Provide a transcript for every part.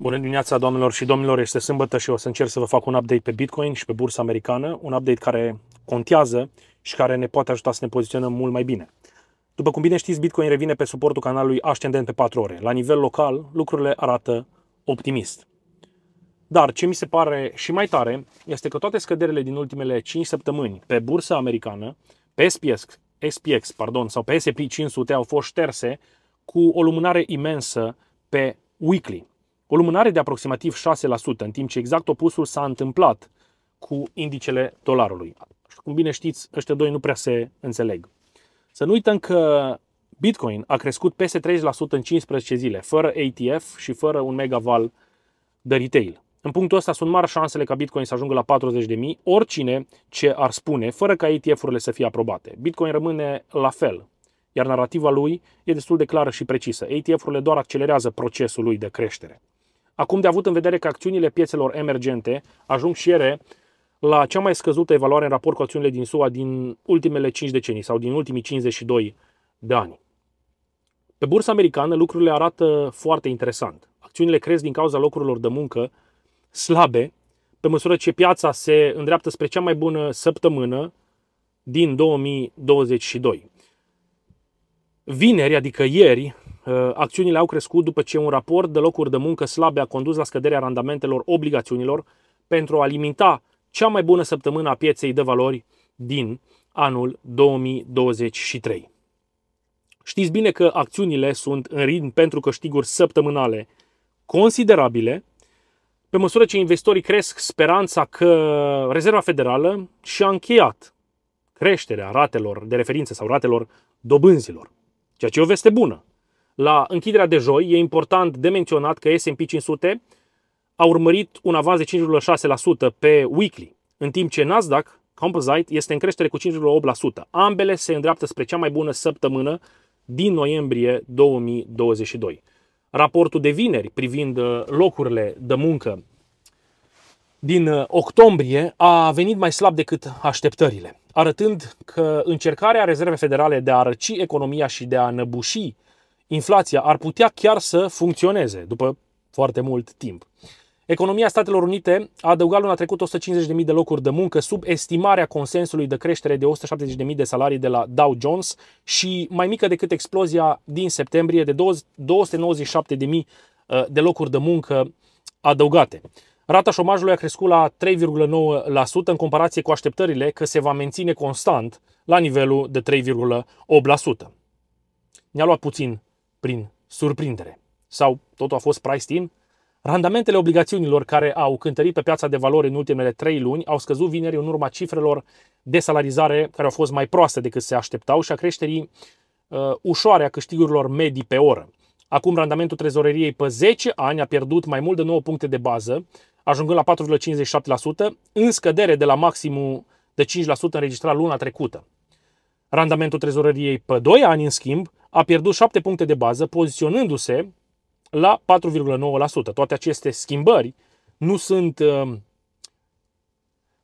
Bună dimineața, doamnelor și domnilor! Este sâmbătă și o să încerc să vă fac un update pe Bitcoin și pe bursa americană, un update care contează și care ne poate ajuta să ne poziționăm mult mai bine. După cum bine știți, Bitcoin revine pe suportul canalului ascendent pe 4 ore. La nivel local, lucrurile arată optimist. Dar ce mi se pare și mai tare este că toate scăderile din ultimele 5 săptămâni pe bursa americană, pe SPX, SPX pardon, sau pe S&P 500 au fost șterse cu o lumânare imensă pe weekly o lumânare de aproximativ 6%, în timp ce exact opusul s-a întâmplat cu indicele dolarului. Și cum bine știți, ăștia doi nu prea se înțeleg. Să nu uităm că Bitcoin a crescut peste 30% în 15 zile, fără ATF și fără un megaval de retail. În punctul ăsta sunt mari șansele ca Bitcoin să ajungă la 40.000, oricine ce ar spune, fără ca ETF-urile să fie aprobate. Bitcoin rămâne la fel, iar narrativa lui e destul de clară și precisă. ETF-urile doar accelerează procesul lui de creștere. Acum de avut în vedere că acțiunile piețelor emergente ajung și ele la cea mai scăzută evaluare în raport cu acțiunile din SUA din ultimele 5 decenii sau din ultimii 52 de ani. Pe bursa americană lucrurile arată foarte interesant. Acțiunile cresc din cauza locurilor de muncă slabe, pe măsură ce piața se îndreaptă spre cea mai bună săptămână din 2022. Vineri, adică ieri, Uh, acțiunile au crescut după ce un raport de locuri de muncă slabe a condus la scăderea randamentelor obligațiunilor pentru a limita cea mai bună săptămână a pieței de valori din anul 2023. Știți bine că acțiunile sunt în ritm pentru câștiguri săptămânale considerabile. Pe măsură ce investitorii cresc speranța că Rezerva Federală și-a încheiat creșterea ratelor de referință sau ratelor dobânzilor, ceea ce e o veste bună. La închiderea de joi, e important de menționat că S&P 500 a urmărit un avans de 5,6% pe weekly, în timp ce Nasdaq Composite este în creștere cu 5,8%. Ambele se îndreaptă spre cea mai bună săptămână din noiembrie 2022. Raportul de vineri privind uh, locurile de muncă din uh, octombrie a venit mai slab decât așteptările, arătând că încercarea Rezervei Federale de a răci economia și de a năbuși inflația ar putea chiar să funcționeze după foarte mult timp. Economia Statelor Unite a adăugat luna trecută 150.000 de locuri de muncă sub estimarea consensului de creștere de 170.000 de salarii de la Dow Jones și mai mică decât explozia din septembrie de 297.000 uh, de locuri de muncă adăugate. Rata șomajului a crescut la 3,9% în comparație cu așteptările că se va menține constant la nivelul de 3,8%. Ne-a luat puțin prin surprindere. Sau totul a fost priced in? Randamentele obligațiunilor care au cântărit pe piața de valori în ultimele trei luni au scăzut vineri în urma cifrelor de salarizare care au fost mai proaste decât se așteptau și a creșterii uh, ușoare a câștigurilor medii pe oră. Acum randamentul trezoreriei pe 10 ani a pierdut mai mult de 9 puncte de bază, ajungând la 4,57%, în scădere de la maximul de 5% înregistrat luna trecută. Randamentul trezoreriei pe 2 ani, în schimb, a pierdut 7 puncte de bază, poziționându-se la 4,9%. Toate aceste schimbări nu sunt uh,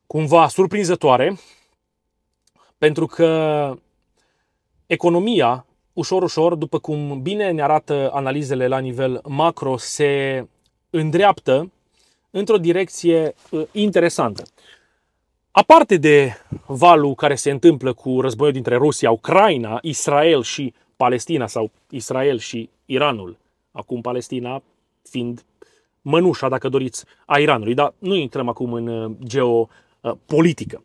cumva surprinzătoare, pentru că economia, ușor, ușor, după cum bine ne arată analizele la nivel macro, se îndreaptă într-o direcție uh, interesantă. Aparte de valul care se întâmplă cu războiul dintre Rusia, Ucraina, Israel și Palestina sau Israel și Iranul, acum Palestina fiind mănușa, dacă doriți, a Iranului, dar nu intrăm acum în uh, geopolitică.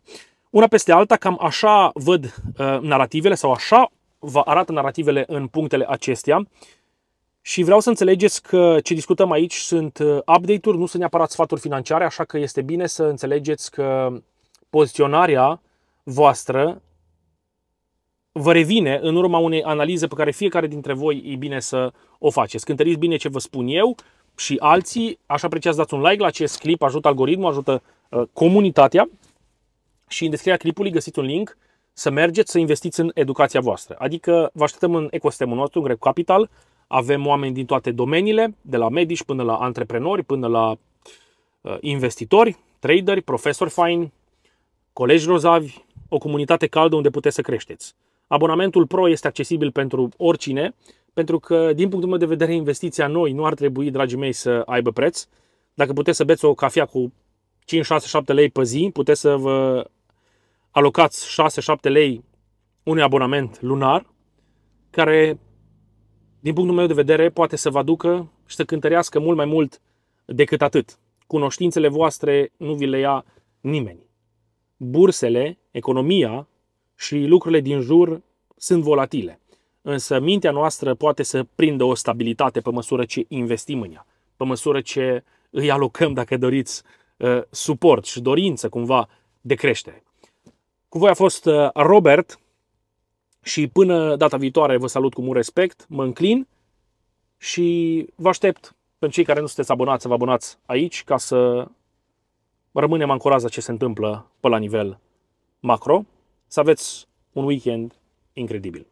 Una peste alta, cam așa văd uh, narativele sau așa vă arată narativele în punctele acestea și vreau să înțelegeți că ce discutăm aici sunt uh, update-uri, nu sunt neapărat sfaturi financiare, așa că este bine să înțelegeți că poziționarea voastră vă revine în urma unei analize pe care fiecare dintre voi e bine să o faceți. Cântăriți bine ce vă spun eu și alții. Așa apreciați, dați un like la acest clip, ajută algoritmul, ajută uh, comunitatea și în descrierea clipului găsiți un link să mergeți să investiți în educația voastră. Adică vă așteptăm în ecosistemul nostru, în Greg Capital, avem oameni din toate domeniile, de la medici până la antreprenori, până la uh, investitori, traderi, profesori faini, colegi rozavi, o comunitate caldă unde puteți să creșteți. Abonamentul Pro este accesibil pentru oricine, pentru că, din punctul meu de vedere, investiția noi nu ar trebui, dragii mei, să aibă preț. Dacă puteți să beți o cafea cu 5, 6, 7 lei pe zi, puteți să vă alocați 6-7 lei unui abonament lunar, care, din punctul meu de vedere, poate să vă aducă și să cântărească mult mai mult decât atât. Cunoștințele voastre nu vi le ia nimeni. Bursele, economia, și lucrurile din jur sunt volatile. Însă mintea noastră poate să prindă o stabilitate pe măsură ce investim în ea, pe măsură ce îi alocăm, dacă doriți, uh, suport și dorință cumva de creștere. Cu voi a fost uh, Robert și până data viitoare vă salut cu mult respect, mă înclin și vă aștept pentru cei care nu sunteți abonați să vă abonați aici ca să rămânem ancorați la ce se întâmplă pe la nivel macro. Să aveți un weekend incredibil!